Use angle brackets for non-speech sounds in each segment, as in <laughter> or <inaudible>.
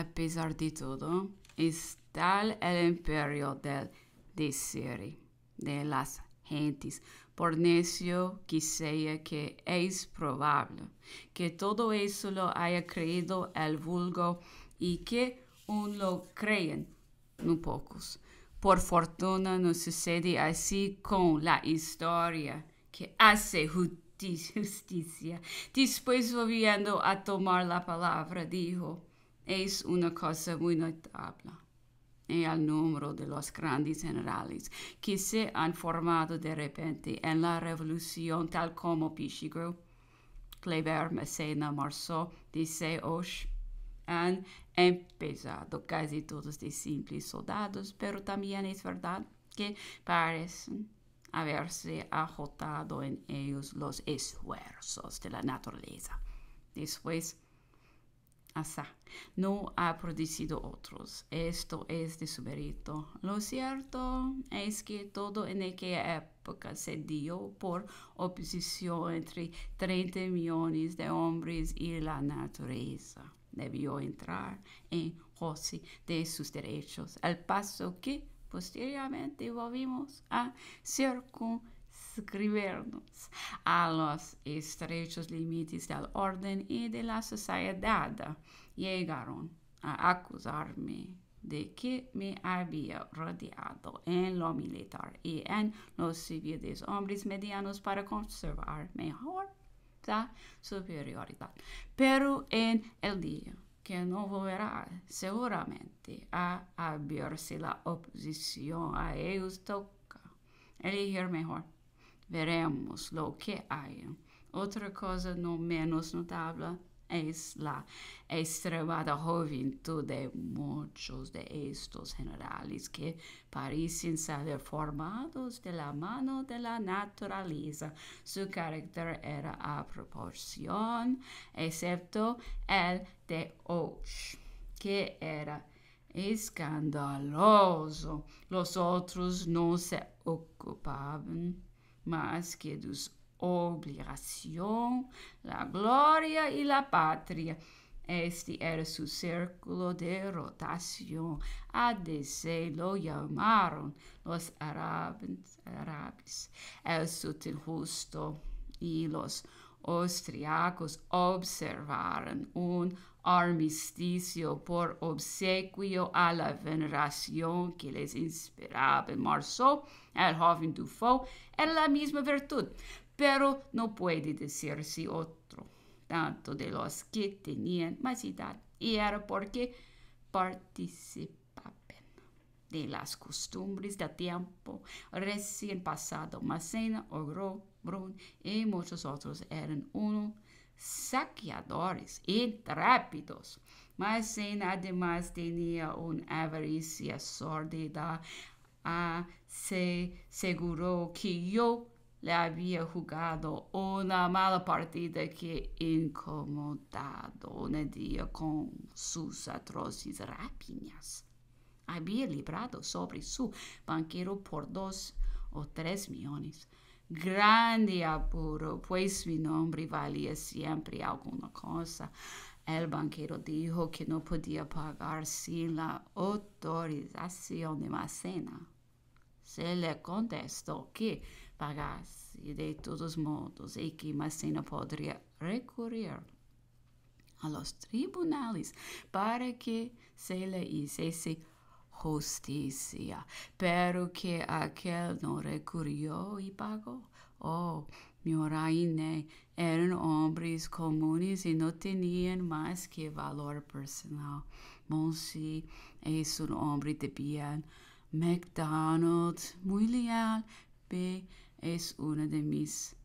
a pesar de todo, está el imperio del deseo de las gentes, por necio que sea que es probable que todo eso lo haya creído el vulgo y que un lo creen no pocos. Por fortuna no sucede así con la historia que hace <laughs> justicia. Después volviendo a tomar la palabra, dijo, es una cosa muy notable en eh, el número de los grandes generales que se han formado de repente en la revolución tal como Pichigrew, clever, Messina, Marceau, Osh han empezado casi todos de simples soldados, pero también es verdad que parecen haberse agotado en ellos los esfuerzos de la naturaleza. Después, no ha producido otros. Esto es de su mérito. Lo cierto es que todo en aquella época se dio por oposición entre 30 millones de hombres y la naturaleza. Debió entrar en José de sus derechos, al paso que posteriormente volvimos a circuncidar escribirnos a los estrechos límites del orden y de la sociedad. Llegaron a acusarme de que me había rodeado en lo militar y en los civiles hombres medianos para conservar mejor la superioridad. Pero en el día que no volverá seguramente a abrirse la oposición a ellos toca elegir mejor veremos lo que hay. Otra cosa no menos notable es la extremada juventud de muchos de estos generales que parecen ser formados de la mano de la naturaleza. Su carácter era a proporción, excepto el de Och, que era escandaloso. Los otros no se ocupaban mas que dos obligación la gloria y la patria este era su círculo de rotación a dese lo llamaron los arabes arabes el sutil justo y los austriacos observaron un armisticio por obsequio a la veneración que les inspiraba Marceau, el joven Dufault, era la misma virtud, pero no puede decirse otro, tanto de los que tenían más edad, y era porque participaban de las costumbres del tiempo recién pasado. Macena logró Brun e muitos outros eram unos saqueadores intrépidos, mas sem además tinha uma avaricia sórdida. Ah, se segurou que eu le havia jogado uma mala partida que incomodado um dia com suas atrozes rapiñas. havia librado sobre seu banquero por dois ou três milhões. grande apuro, pues mi nombre valía siempre alguna cosa. El banquero dijo que no podía pagar sin la autorización de Macena. Se le contestó que pagase de todos modos y que Macena podría recurrir a los tribunales para que se le hiciese justicia, pero que aquel no recurrió y pagó. Oh, mi oraine, eran hombres comunes y no tenían más que valor personal. Monsi es un hombre de bien. McDonald, muy leal, B, es una de mis amigas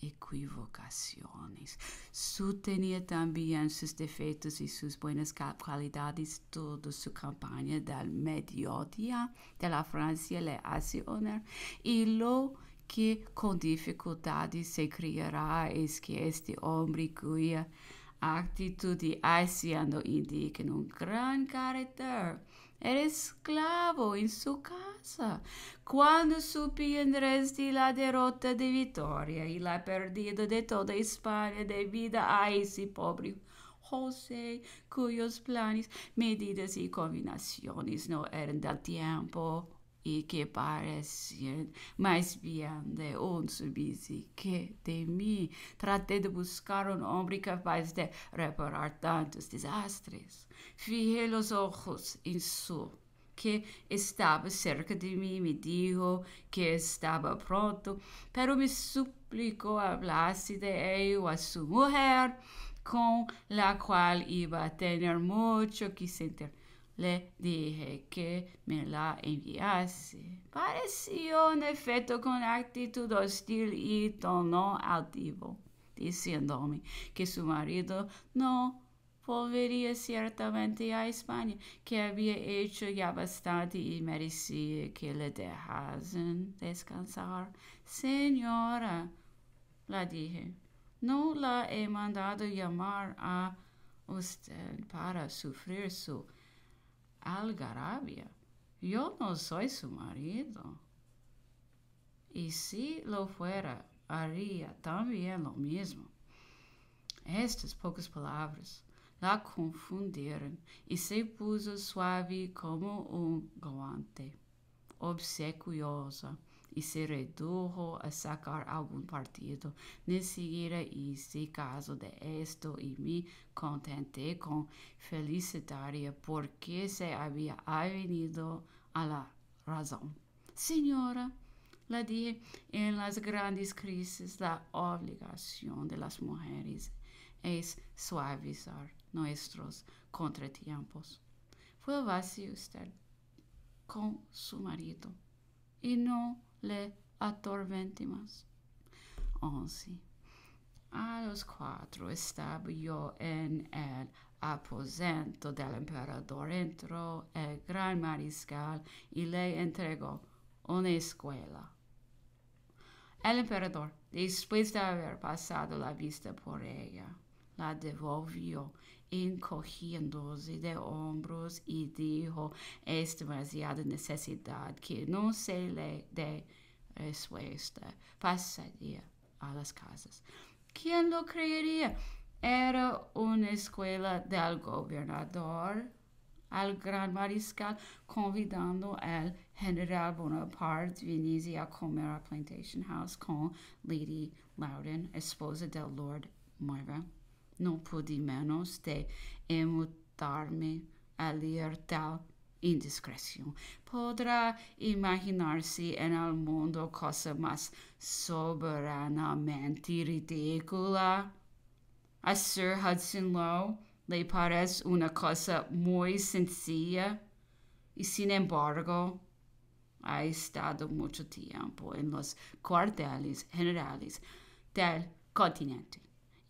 equivocaciones. Sutenía también sus defectos y sus buenas cualidades. Toda su campaña del mediodía de la Francia le hace honor. Y lo que con dificultades se creará es que este hombre cuya actitud y haciendo indican un gran carácter era esclavo in su casa. Quando supi andresti la derrota de Vitoria e la perdida de toda Hispania de vida a esse pobre José, cuyos planes, medidas e combinaciones no eran del tiempo. e que parecia mais bien de um subisi que de mim. Tratei de buscar um homem capaz de reparar tantos desastres. Fijei os olhos em su, que estava cerca de mim, me disse que estava pronto, pero me suplicou hablasse de eu a sua mulher, com la qual iba a ter muito que sentir. Le dije que me la enviase. Pareció un efecto con actitud hostil y tono altivo, diciéndome que su marido no volvería ciertamente a España, que había hecho ya bastante y merecía que le dejasen descansar. Señora, la dije, no la he mandado llamar a usted para sufrir su algarabia. Yo no soy su marido. Y si lo fuera, haría también lo mismo. Estas pocas palabras la confundieron y se puso suave como un guante, obsequiosa. y se redujo a sacar algún partido, ni siquiera hice caso de esto y me contenté con felicitaria porque se había venido a la razón. Señora, la dije, en las grandes crisis la obligación de las mujeres es suavizar nuestros contratiempos. Fue vacío estar con su marido y no le atormentamos. Once. Oh, A los cuatro estaba yo en el aposento del emperador. Entró el gran mariscal y le entregó una escuela. El emperador, después de haber pasado la vista por ella, la devolvió encogiendo-se de hombros e dijo es demasiada necessidade que não se le dé resposta. passaria a las casas. Quem lo creeria? Era uma escuela del governador, al gran mariscal convidando o general Bonaparte vinise a comer a Plantation House com Lady Loudon, esposa del Lord Myra não pude menos de emutar-me a ler tal indiscreção. Poderá imaginar-se em um mundo coisa mais soberanamente ridícula? A Sir Hudson Lowe lhe parece uma coisa muito sencilla e, sin embargo, ha estado mucho tiempo en los cuarteles generales del continente.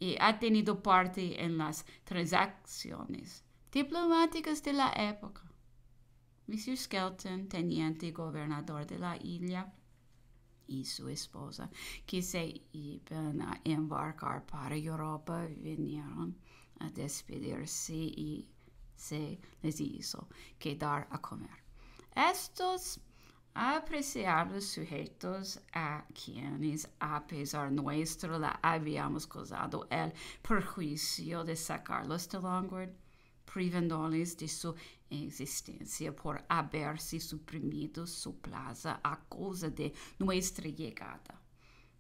y ha tenido parte en las transacciones diplomáticas de la época. Mr. Skelton, teniente gobernador de la isla, y su esposa, que se iban a embarcar para Europa, vinieron a despedirse y se les hizo quedar a comer. Estos os sujeitos a quienes, a pesar nuestro, la habíamos causado el perjuicio de sacarlos de Longwood, privándoles de su existencia por haberse suprimido su plaza a causa de nuestra llegada.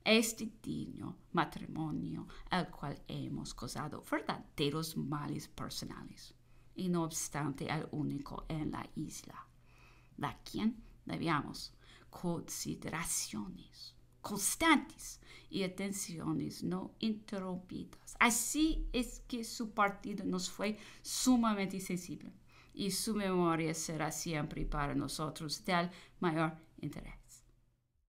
Este digno matrimonio al cual hemos causado verdaderos males personales, y no obstante el único en la isla, la quien debíamos consideraciones constantes y atenciones no interrumpidas. Así es que su partido nos fue sumamente sensible y su memoria será siempre para nosotros del mayor interés.